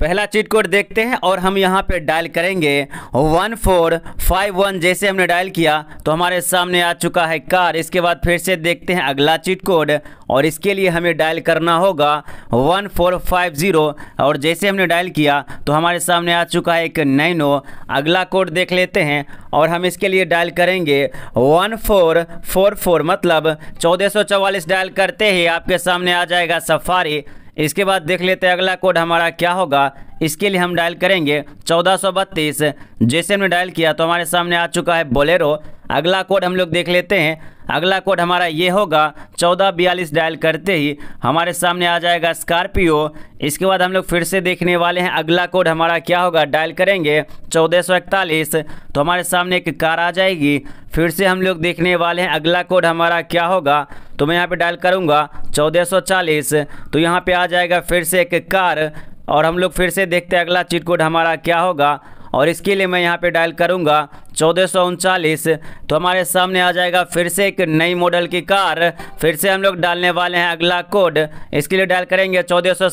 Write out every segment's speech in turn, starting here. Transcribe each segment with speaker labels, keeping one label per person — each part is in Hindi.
Speaker 1: पहला चीट कोड देखते हैं और हम यहाँ पे डायल करेंगे वन फोर फाइव वन जैसे हमने डायल किया तो हमारे सामने आ चुका है कार इसके बाद फिर से देखते हैं अगला चीट कोड और इसके लिए हमें डायल करना होगा वन फोर फाइव ज़ीरो और जैसे हमने डायल किया तो हमारे सामने आ चुका है एक नैनो अगला कोड देख लेते हैं और हम इसके लिए डायल करेंगे वन फोर फोर फोर मतलब चौदह सौ चवालीस डायल करते ही आपके सामने आ जाएगा सफारी इसके बाद देख लेते हैं अगला कोड हमारा क्या होगा इसके लिए हम डायल करेंगे चौदह सौ बत्तीस जैसे हमने डायल किया तो हमारे सामने आ चुका है बोलेरो अगला कोड हम लोग देख लेते हैं अगला कोड हमारा ये होगा चौदह बयालीस डायल करते ही हमारे सामने आ जाएगा स्कॉर्पियो इसके बाद हम लोग फिर से देखने वाले हैं अगला कोड हमारा क्या होगा डायल करेंगे चौदह सौ इकतालीस तो हमारे सामने एक कार आ जाएगी फिर से हम लोग देखने वाले हैं अगला कोड हमारा क्या होगा तो मैं यहाँ पे डायल करूँगा 1440 तो यहाँ पे आ जाएगा फिर से एक कार और हम लोग फिर से देखते हैं अगला चीट कोड हमारा क्या होगा और इसके लिए मैं यहाँ पे डायल करूँगा चौदह तो हमारे सामने आ जाएगा फिर से एक नई मॉडल की कार फिर से हम लोग डालने वाले हैं अगला कोड इसके लिए डायल करेंगे चौदह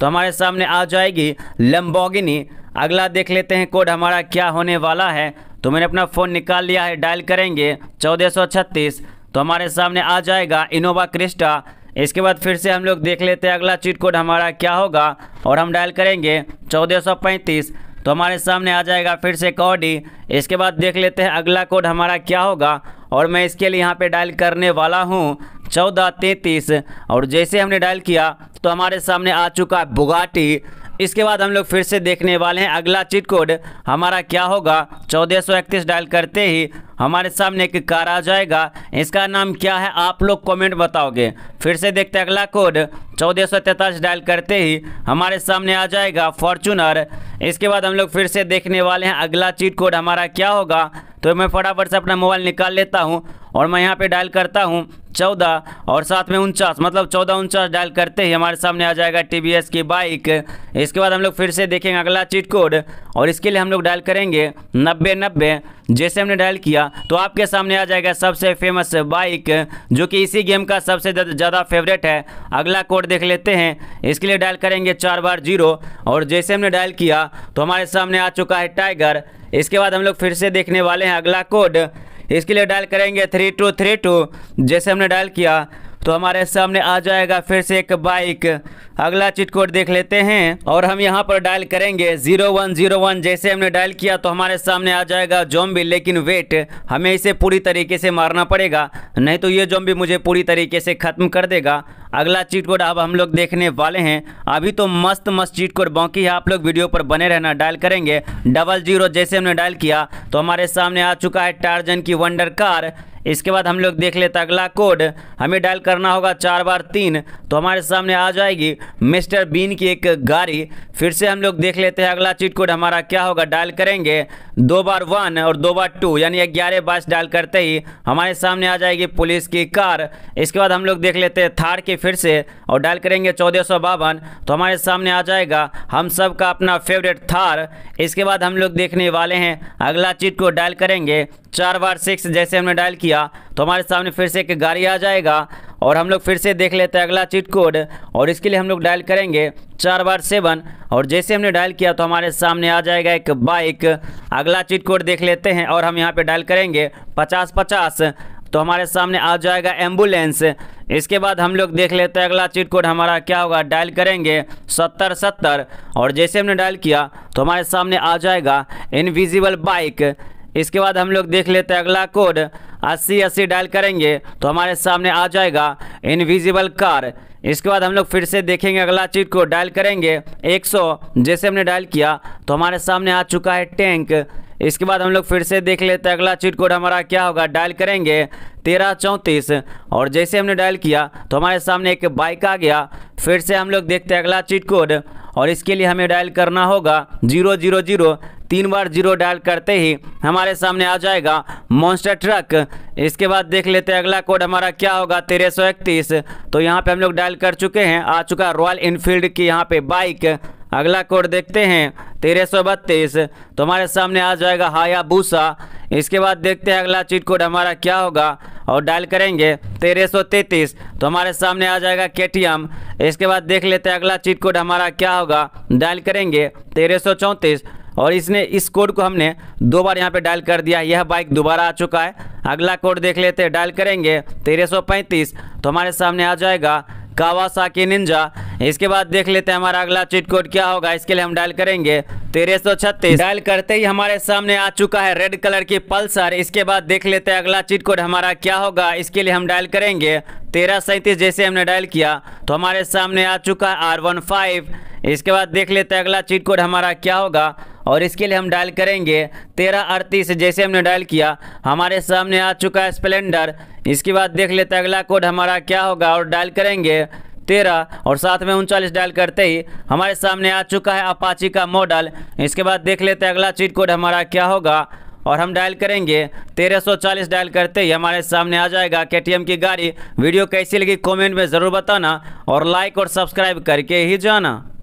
Speaker 1: तो हमारे सामने आ जाएगी लम्बोगिनी अगला देख लेते हैं कोड हमारा क्या होने वाला है तो मैंने अपना फ़ोन निकाल लिया है डायल करेंगे चौदह तो हमारे सामने आ जाएगा इनोवा क्रिस्टा इसके बाद फिर से हम लोग देख लेते हैं अगला चीट कोड हमारा क्या होगा और हम डायल करेंगे चौदह तो हमारे सामने आ जाएगा फिर से कॉडी इसके बाद देख लेते हैं अगला कोड हमारा क्या होगा और मैं इसके लिए यहाँ पे डायल करने वाला हूँ चौदह तैंतीस और जैसे हमने डायल किया तो हमारे सामने आ चुका बुगाटी इसके बाद हम लोग फिर से देखने वाले हैं अगला चिट कोड हमारा क्या होगा चौदह डायल करते ही हमारे सामने एक कार आ जाएगा इसका नाम क्या है आप लोग कमेंट बताओगे फिर से देखते अगला कोड चौदह डायल करते ही हमारे सामने आ जाएगा फॉर्चूनर इसके बाद हम लोग फिर से देखने वाले हैं अगला चिट कोड हमारा क्या होगा तो मैं फटाफट से अपना मोबाइल निकाल लेता हूँ और मैं यहाँ पे डायल करता हूँ चौदह और साथ में उनचास मतलब चौदह उनचास डायल करते ही हमारे सामने आ जाएगा टी की बाइक इसके बाद हम लोग फिर से देखेंगे अगला चीट कोड और इसके लिए हम लोग डायल करेंगे नब्बे नब्बे जैसे हमने डायल किया तो आपके सामने आ जाएगा सबसे फेमस बाइक जो कि इसी गेम का सबसे ज़्यादा फेवरेट है अगला कोड देख लेते हैं इसके लिए डायल करेंगे चार बार जीरो और जैसे हमने डायल किया तो हमारे सामने आ चुका है टाइगर इसके बाद हम लोग फिर से देखने वाले हैं अगला कोड इसके लिए डायल करेंगे थ्री टू थ्री टू जैसे हमने डायल किया तो हमारे सामने आ जाएगा फिर से एक बाइक अगला चिट कोड देख लेते हैं और हम यहाँ पर डायल करेंगे जीरो वन जीरो वन जैसे हमने डायल किया तो हमारे सामने आ जाएगा जॉम्बी लेकिन वेट हमें इसे पूरी तरीके से मारना पड़ेगा नहीं तो ये जॉम्बी मुझे पूरी तरीके से ख़त्म कर देगा अगला चीट कोड अब हम लोग देखने वाले हैं अभी तो मस्त मस्त चीट कोड बाकी है आप लोग वीडियो पर बने रहना डायल करेंगे डबल जीरो जैसे हमने डायल किया तो हमारे सामने आ चुका है टार्जन की वंडर कार इसके बाद हम लोग देख लेते अगला कोड हमें डायल करना होगा चार बार तीन तो हमारे सामने आ जाएगी मिस्टर बीन की एक गाड़ी फिर से हम लोग देख लेते हैं अगला चीट कोड हमारा क्या होगा डायल करेंगे दो बार वन और दो बार टू यानी ग्यारह बाईस डायल करते ही हमारे सामने आ जाएगी पुलिस की कार इसके बाद हम लोग देख लेते हैं थार के फिर से और डायल करेंगे चौदह तो हमारे सामने आ जाएगा हम सब का अपना फेवरेट थार इसके बाद हम लोग देखने वाले हैं अगला चीट को डायल करेंगे चार बार सिक्स जैसे हमने डायल किया तो हमारे सामने फिर से एक गाड़ी आ जाएगा और हम लोग फिर से देख लेते हैं अगला चीट कोड और इसके लिए हम लोग डायल करेंगे चार बार सेवन और जैसे हमने डायल किया तो हमारे सामने आ जाएगा एक बाइक अगला चीट कोड देख लेते हैं और हम यहाँ पे डायल करेंगे पचास पचास तो हमारे सामने आ जाएगा एम्बुलेंस इसके बाद हम लोग देख लेते हैं अगला चीट कोड हमारा क्या होगा डायल करेंगे सत्तर सत्तर और जैसे हमने डायल किया तो हमारे सामने आ जाएगा इनविजिबल बाइक इसके बाद हम लोग देख लेते हैं अगला कोड अस्सी अस्सी डायल करेंगे तो हमारे सामने आ जाएगा इनविजिबल कार इसके बाद हम लोग फिर से देखेंगे अगला चीट को डायल करेंगे 100 जैसे हमने डायल किया तो हमारे सामने आ चुका है टैंक इसके बाद हम लोग फिर से देख लेते हैं अगला चीट कोड हमारा क्या होगा डायल करेंगे तेरह चौंतीस और जैसे हमने डायल किया तो हमारे सामने एक बाइक आ गया फिर से हम लोग देखते हैं अगला चीट कोड और इसके लिए हमें डायल करना होगा जीरो जीरो जीरो तीन बार जीरो डायल करते ही हमारे सामने आ जाएगा मॉन्स्टर ट्रक इसके बाद देख लेते हैं अगला कोड हमारा क्या होगा तेरह सौ इकतीस तो यहाँ पर हम लोग डायल कर चुके हैं आ चुका रॉयल इनफील्ड की यहाँ पर बाइक अगला कोड देखते हैं तेरह सौ बत्तीस तो हमारे सामने आ जाएगा हायाबूसा इसके बाद देखते हैं अगला चीट कोड हमारा क्या होगा और डायल करेंगे तेरह सौ तैंतीस तो हमारे सामने आ जाएगा के टी एम इसके बाद देख लेते हैं अगला चीट कोड हमारा क्या होगा डायल करेंगे तेरह सौ चौंतीस और इसने इस कोड को हमने दो बार यहाँ पे डायल कर दिया यह बाइक दोबारा आ चुका है अगला कोड देख लेते हैं डायल करेंगे तेरह सौ पैंतीस तो हमारे सामने आ जाएगा कावासाकी निंजा इसके बाद देख लेते हैं हमारा अगला चीट कोड क्या होगा इसके लिए हम डायल करेंगे तेरह सौ छत्तीस डायल करते ही हमारे सामने आ चुका है रेड कलर की पल्सर इसके बाद देख लेते हैं अगला चीट कोड हमारा क्या होगा इसके लिए हम डायल करेंगे तेरह सैंतीस जैसे हमने डायल किया तो हमारे सामने आ चुका है आर वन फाइव इसके बाद देख लेते हैं अगला चीट कोड हमारा क्या होगा और इसके लिए हम डायल करेंगे तेरह अड़तीस जैसे हमने डायल किया हमारे सामने आ चुका है स्प्लेंडर इसके बाद देख लेते हैं अगला कोड हमारा क्या होगा और डायल करेंगे तेरह और साथ में उनचालीस डायल करते ही हमारे सामने आ चुका है अपाची का मॉडल इसके बाद देख लेते हैं अगला चीट कोड हमारा क्या होगा और हम डायल करेंगे 1340 डायल करते ही हमारे सामने आ जाएगा के की गाड़ी वीडियो कैसी लगी कमेंट में ज़रूर बताना और लाइक और सब्सक्राइब करके ही जाना